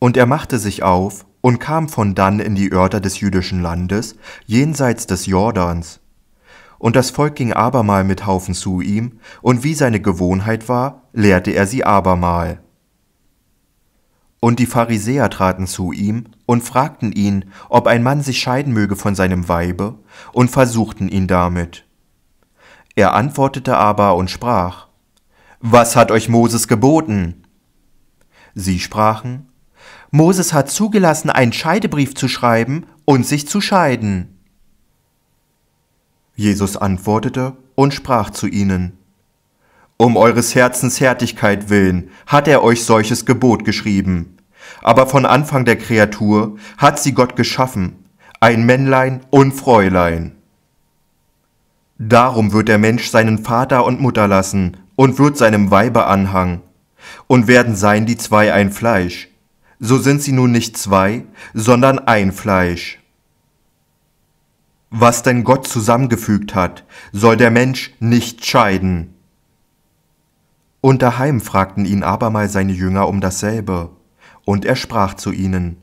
Und er machte sich auf und kam von dann in die Örter des jüdischen Landes, jenseits des Jordans. Und das Volk ging abermal mit Haufen zu ihm, und wie seine Gewohnheit war, lehrte er sie abermal. Und die Pharisäer traten zu ihm und fragten ihn, ob ein Mann sich scheiden möge von seinem Weibe, und versuchten ihn damit. Er antwortete aber und sprach, Was hat euch Moses geboten? Sie sprachen, Moses hat zugelassen, einen Scheidebrief zu schreiben und sich zu scheiden. Jesus antwortete und sprach zu ihnen, Um eures Herzens Härtigkeit willen hat er euch solches Gebot geschrieben. Aber von Anfang der Kreatur hat sie Gott geschaffen, ein Männlein und Fräulein. Darum wird der Mensch seinen Vater und Mutter lassen und wird seinem Weibe anhang und werden sein die zwei ein Fleisch, so sind sie nun nicht zwei, sondern ein Fleisch. Was denn Gott zusammengefügt hat, soll der Mensch nicht scheiden. Und daheim fragten ihn abermal seine Jünger um dasselbe, und er sprach zu ihnen,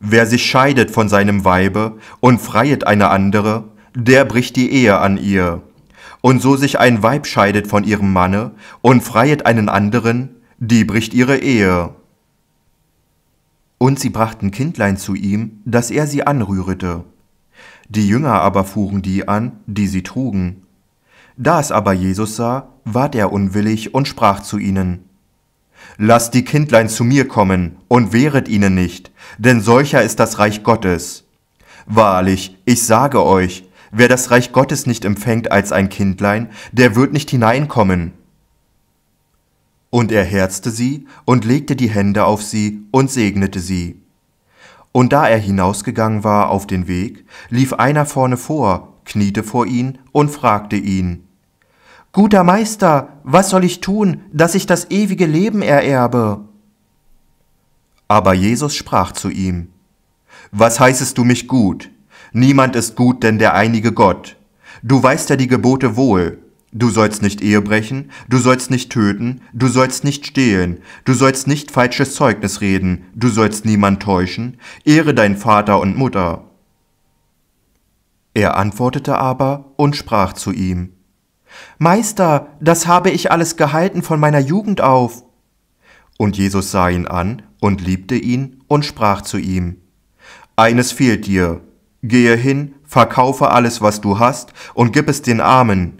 Wer sich scheidet von seinem Weibe und freiet eine andere, der bricht die Ehe an ihr. Und so sich ein Weib scheidet von ihrem Manne und freiet einen anderen, die bricht ihre Ehe. Und sie brachten Kindlein zu ihm, dass er sie anrührete. Die Jünger aber fuhren die an, die sie trugen. Da es aber Jesus sah, ward er unwillig und sprach zu ihnen, Lasst die Kindlein zu mir kommen und wehret ihnen nicht, denn solcher ist das Reich Gottes. Wahrlich, ich sage euch, wer das Reich Gottes nicht empfängt als ein Kindlein, der wird nicht hineinkommen. Und er herzte sie und legte die Hände auf sie und segnete sie. Und da er hinausgegangen war auf den Weg, lief einer vorne vor, kniete vor ihn und fragte ihn, Guter Meister, was soll ich tun, dass ich das ewige Leben ererbe? Aber Jesus sprach zu ihm, Was heißest du mich gut? Niemand ist gut, denn der einige Gott. Du weißt ja die Gebote wohl, Du sollst nicht Ehe brechen, du sollst nicht töten, du sollst nicht stehlen, du sollst nicht falsches Zeugnis reden, du sollst niemand täuschen, ehre dein Vater und Mutter. Er antwortete aber und sprach zu ihm, Meister, das habe ich alles gehalten von meiner Jugend auf. Und Jesus sah ihn an und liebte ihn und sprach zu ihm, Eines fehlt dir, gehe hin, verkaufe alles, was du hast, und gib es den Armen,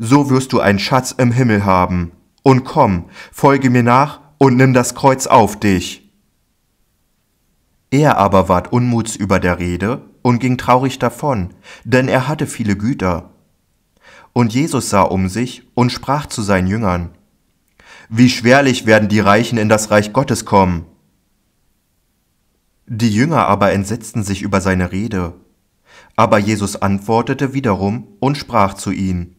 so wirst du einen Schatz im Himmel haben. Und komm, folge mir nach und nimm das Kreuz auf dich. Er aber ward Unmuts über der Rede und ging traurig davon, denn er hatte viele Güter. Und Jesus sah um sich und sprach zu seinen Jüngern, Wie schwerlich werden die Reichen in das Reich Gottes kommen. Die Jünger aber entsetzten sich über seine Rede. Aber Jesus antwortete wiederum und sprach zu ihnen,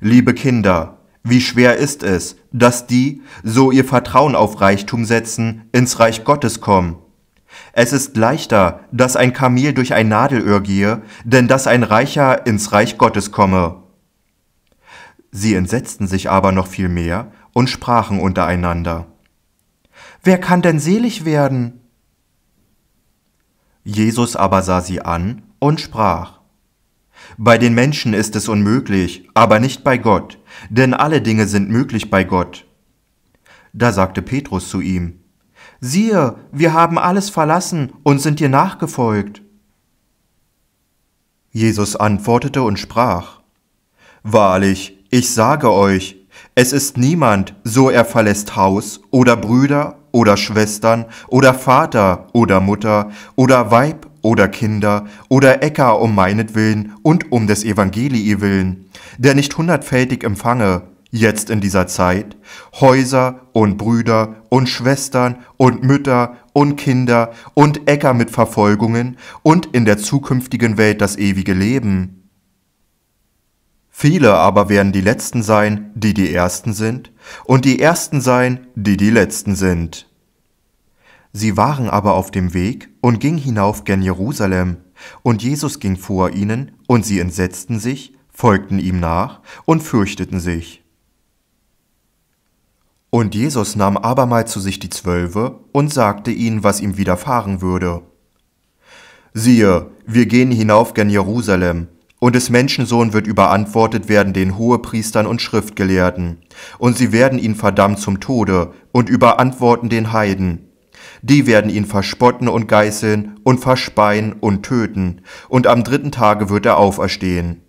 Liebe Kinder, wie schwer ist es, dass die, so ihr Vertrauen auf Reichtum setzen, ins Reich Gottes kommen. Es ist leichter, dass ein Kamel durch ein Nadelöhr gehe, denn dass ein Reicher ins Reich Gottes komme. Sie entsetzten sich aber noch viel mehr und sprachen untereinander. Wer kann denn selig werden? Jesus aber sah sie an und sprach, bei den Menschen ist es unmöglich, aber nicht bei Gott, denn alle Dinge sind möglich bei Gott. Da sagte Petrus zu ihm, Siehe, wir haben alles verlassen und sind dir nachgefolgt. Jesus antwortete und sprach, Wahrlich, ich sage euch, es ist niemand, so er verlässt Haus oder Brüder oder Schwestern oder Vater oder Mutter oder Weib oder Kinder oder Äcker um meinetwillen und um des Evangelii willen, der nicht hundertfältig empfange, jetzt in dieser Zeit, Häuser und Brüder und Schwestern und Mütter und Kinder und Äcker mit Verfolgungen und in der zukünftigen Welt das ewige Leben. Viele aber werden die Letzten sein, die die Ersten sind, und die Ersten sein, die die Letzten sind. Sie waren aber auf dem Weg und ging hinauf gen Jerusalem, und Jesus ging vor ihnen, und sie entsetzten sich, folgten ihm nach und fürchteten sich. Und Jesus nahm abermals zu sich die Zwölfe und sagte ihnen, was ihm widerfahren würde. Siehe, wir gehen hinauf gen Jerusalem, und des Menschensohn wird überantwortet werden den Hohepriestern und Schriftgelehrten, und sie werden ihn verdammt zum Tode und überantworten den Heiden die werden ihn verspotten und geißeln und verspeien und töten, und am dritten Tage wird er auferstehen.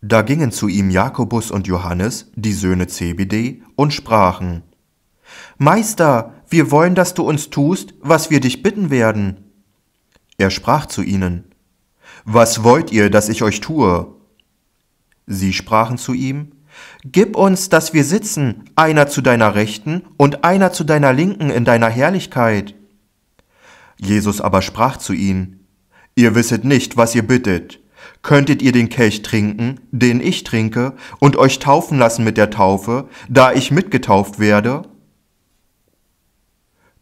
Da gingen zu ihm Jakobus und Johannes, die Söhne Zebedee, und sprachen, Meister, wir wollen, dass du uns tust, was wir dich bitten werden. Er sprach zu ihnen, Was wollt ihr, dass ich euch tue? Sie sprachen zu ihm, Gib uns, dass wir sitzen, einer zu deiner Rechten und einer zu deiner Linken in deiner Herrlichkeit. Jesus aber sprach zu ihnen, Ihr wisset nicht, was ihr bittet. Könntet ihr den Kelch trinken, den ich trinke, und euch taufen lassen mit der Taufe, da ich mitgetauft werde?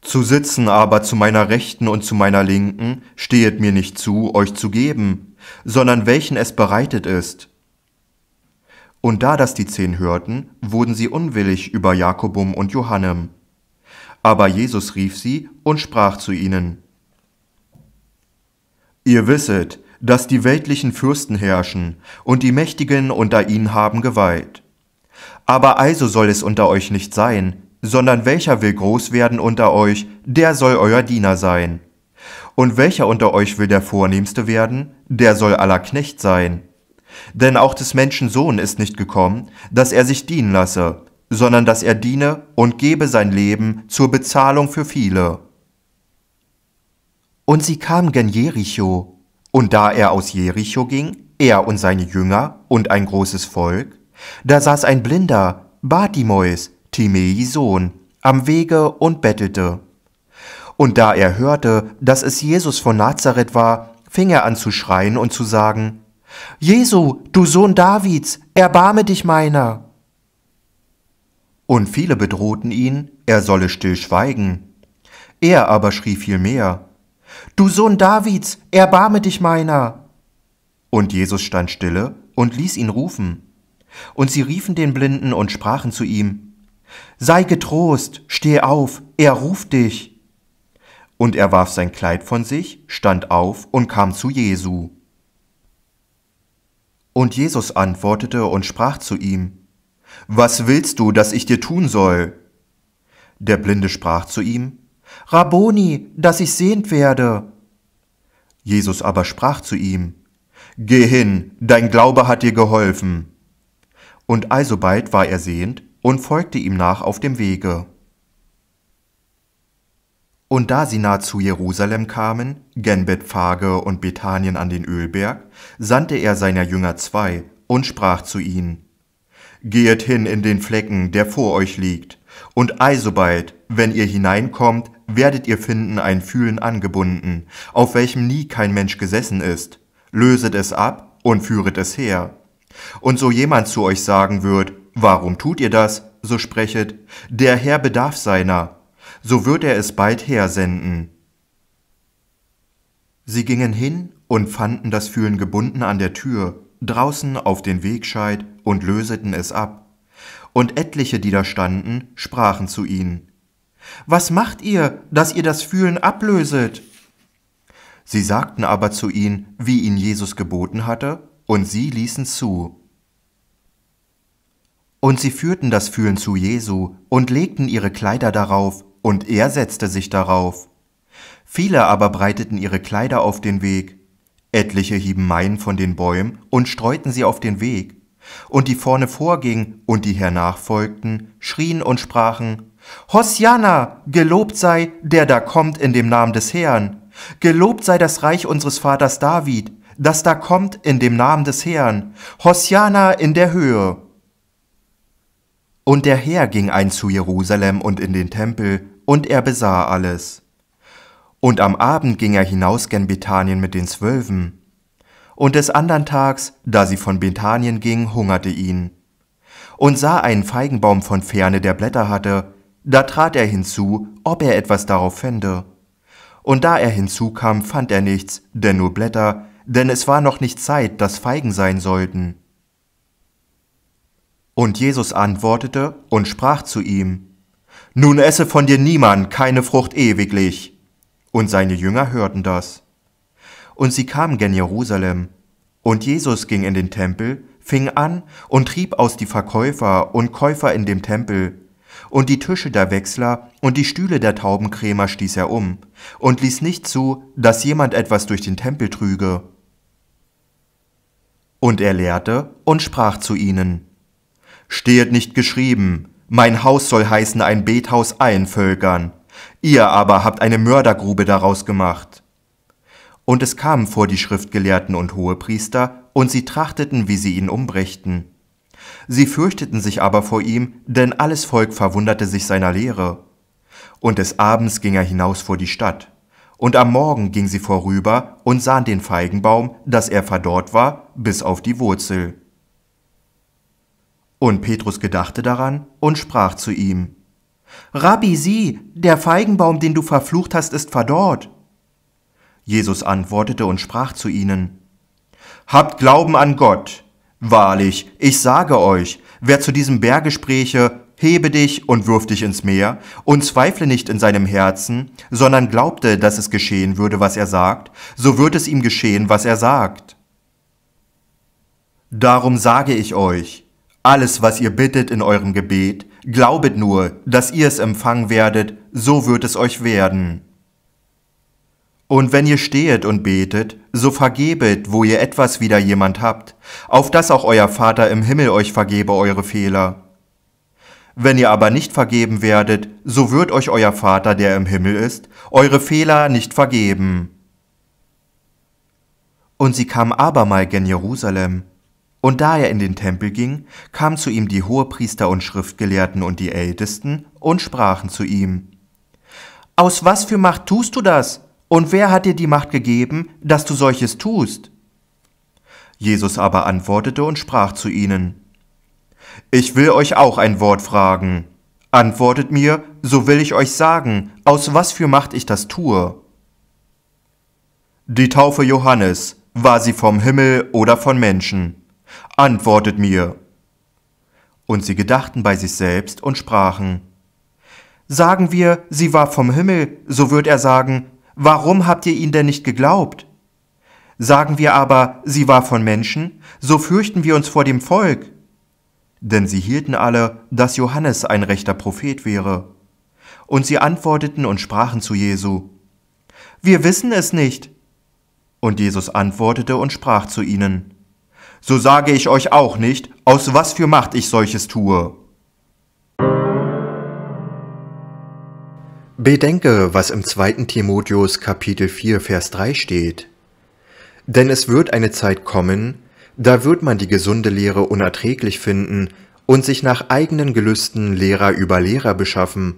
Zu sitzen aber zu meiner Rechten und zu meiner Linken stehet mir nicht zu, euch zu geben, sondern welchen es bereitet ist. Und da das die Zehn hörten, wurden sie unwillig über Jakobum und Johannem. Aber Jesus rief sie und sprach zu ihnen, Ihr wisset, dass die weltlichen Fürsten herrschen, und die Mächtigen unter ihnen haben Gewalt. Aber also soll es unter euch nicht sein, sondern welcher will groß werden unter euch, der soll euer Diener sein. Und welcher unter euch will der Vornehmste werden, der soll aller Knecht sein. Denn auch des Menschen Sohn ist nicht gekommen, dass er sich dienen lasse, sondern dass er diene und gebe sein Leben zur Bezahlung für viele. Und sie kamen gen Jericho, und da er aus Jericho ging, er und seine Jünger und ein großes Volk, da saß ein Blinder, Bartimäus, Timei Sohn, am Wege und bettelte. Und da er hörte, dass es Jesus von Nazareth war, fing er an zu schreien und zu sagen, Jesu, du Sohn Davids, erbarme dich meiner. Und viele bedrohten ihn, er solle still schweigen. Er aber schrie viel mehr, Du Sohn Davids, erbarme dich meiner. Und Jesus stand stille und ließ ihn rufen. Und sie riefen den Blinden und sprachen zu ihm, Sei getrost, steh auf, er ruft dich. Und er warf sein Kleid von sich, stand auf und kam zu Jesu. Und Jesus antwortete und sprach zu ihm, Was willst du, dass ich dir tun soll? Der Blinde sprach zu ihm, Rabboni, dass ich sehend werde. Jesus aber sprach zu ihm, Geh hin, dein Glaube hat dir geholfen. Und alsobald war er sehend und folgte ihm nach auf dem Wege. Und da sie nahe zu Jerusalem kamen, gen Bethphage und Bethanien an den Ölberg, sandte er seiner Jünger zwei und sprach zu ihnen, Gehet hin in den Flecken, der vor euch liegt, und eisobald, wenn ihr hineinkommt, werdet ihr finden ein Fühlen angebunden, auf welchem nie kein Mensch gesessen ist, löset es ab und führet es her. Und so jemand zu euch sagen wird, warum tut ihr das, so sprechet, der Herr bedarf seiner, so wird er es bald hersenden. Sie gingen hin und fanden das Fühlen gebunden an der Tür, draußen auf den Wegscheid und löseten es ab. Und etliche, die da standen, sprachen zu ihnen. Was macht ihr, dass ihr das Fühlen ablöset? Sie sagten aber zu ihnen, wie ihn Jesus geboten hatte, und sie ließen zu. Und sie führten das Fühlen zu Jesu und legten ihre Kleider darauf und er setzte sich darauf. Viele aber breiteten ihre Kleider auf den Weg. Etliche hieben Maien von den Bäumen und streuten sie auf den Weg. Und die vorne vorgingen und die hernach folgten, schrien und sprachen, Hosjana, gelobt sei, der da kommt in dem Namen des Herrn. Gelobt sei das Reich unseres Vaters David, das da kommt in dem Namen des Herrn. Hosjana in der Höhe. Und der Herr ging ein zu Jerusalem und in den Tempel, und er besah alles. Und am Abend ging er hinaus gen Bethanien mit den Zwölfen. Und des andern Tags, da sie von Bethanien ging, hungerte ihn. Und sah einen Feigenbaum von ferne, der Blätter hatte, da trat er hinzu, ob er etwas darauf fände. Und da er hinzukam, fand er nichts, denn nur Blätter, denn es war noch nicht Zeit, dass Feigen sein sollten. Und Jesus antwortete und sprach zu ihm, nun esse von dir niemand keine Frucht ewiglich. Und seine Jünger hörten das. Und sie kamen gen Jerusalem. Und Jesus ging in den Tempel, fing an und trieb aus die Verkäufer und Käufer in dem Tempel. Und die Tische der Wechsler und die Stühle der Taubenkrämer stieß er um und ließ nicht zu, dass jemand etwas durch den Tempel trüge. Und er lehrte und sprach zu ihnen, Stehet nicht geschrieben, mein Haus soll heißen ein Bethaus allen Völkern, ihr aber habt eine Mördergrube daraus gemacht. Und es kamen vor die Schriftgelehrten und Hohepriester, und sie trachteten, wie sie ihn umbrächten. Sie fürchteten sich aber vor ihm, denn alles Volk verwunderte sich seiner Lehre. Und des Abends ging er hinaus vor die Stadt. Und am Morgen ging sie vorüber und sahen den Feigenbaum, dass er verdorrt war, bis auf die Wurzel. Und Petrus gedachte daran und sprach zu ihm, Rabbi, sieh, der Feigenbaum, den du verflucht hast, ist verdorrt. Jesus antwortete und sprach zu ihnen, Habt Glauben an Gott. Wahrlich, ich sage euch, wer zu diesem Berge spräche, hebe dich und wirf dich ins Meer, und zweifle nicht in seinem Herzen, sondern glaubte, dass es geschehen würde, was er sagt, so wird es ihm geschehen, was er sagt. Darum sage ich euch, alles, was ihr bittet in eurem Gebet, glaubet nur, dass ihr es empfangen werdet, so wird es euch werden. Und wenn ihr stehet und betet, so vergebet, wo ihr etwas wieder jemand habt, auf dass auch euer Vater im Himmel euch vergebe eure Fehler. Wenn ihr aber nicht vergeben werdet, so wird euch euer Vater, der im Himmel ist, eure Fehler nicht vergeben. Und sie kam abermal gen Jerusalem, und da er in den Tempel ging, kamen zu ihm die Hohepriester und Schriftgelehrten und die Ältesten und sprachen zu ihm, Aus was für Macht tust du das? Und wer hat dir die Macht gegeben, dass du solches tust? Jesus aber antwortete und sprach zu ihnen, Ich will euch auch ein Wort fragen. Antwortet mir, so will ich euch sagen, aus was für Macht ich das tue. Die Taufe Johannes, war sie vom Himmel oder von Menschen? Antwortet mir! Und sie gedachten bei sich selbst und sprachen, Sagen wir, sie war vom Himmel, so wird er sagen, warum habt ihr ihn denn nicht geglaubt? Sagen wir aber, sie war von Menschen, so fürchten wir uns vor dem Volk. Denn sie hielten alle, dass Johannes ein rechter Prophet wäre. Und sie antworteten und sprachen zu Jesu, Wir wissen es nicht. Und Jesus antwortete und sprach zu ihnen, so sage ich euch auch nicht, aus was für Macht ich solches tue. Bedenke, was im 2. Timotheus Kapitel 4 Vers 3 steht. Denn es wird eine Zeit kommen, da wird man die gesunde Lehre unerträglich finden und sich nach eigenen Gelüsten Lehrer über Lehrer beschaffen.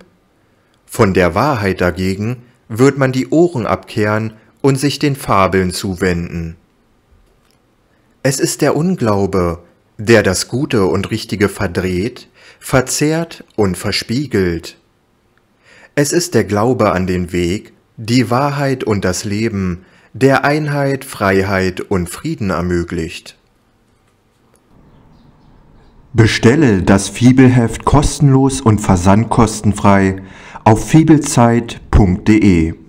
Von der Wahrheit dagegen wird man die Ohren abkehren und sich den Fabeln zuwenden. Es ist der Unglaube, der das Gute und Richtige verdreht, verzehrt und verspiegelt. Es ist der Glaube an den Weg, die Wahrheit und das Leben, der Einheit, Freiheit und Frieden ermöglicht. Bestelle das Fibelheft kostenlos und versandkostenfrei auf fibelzeit.de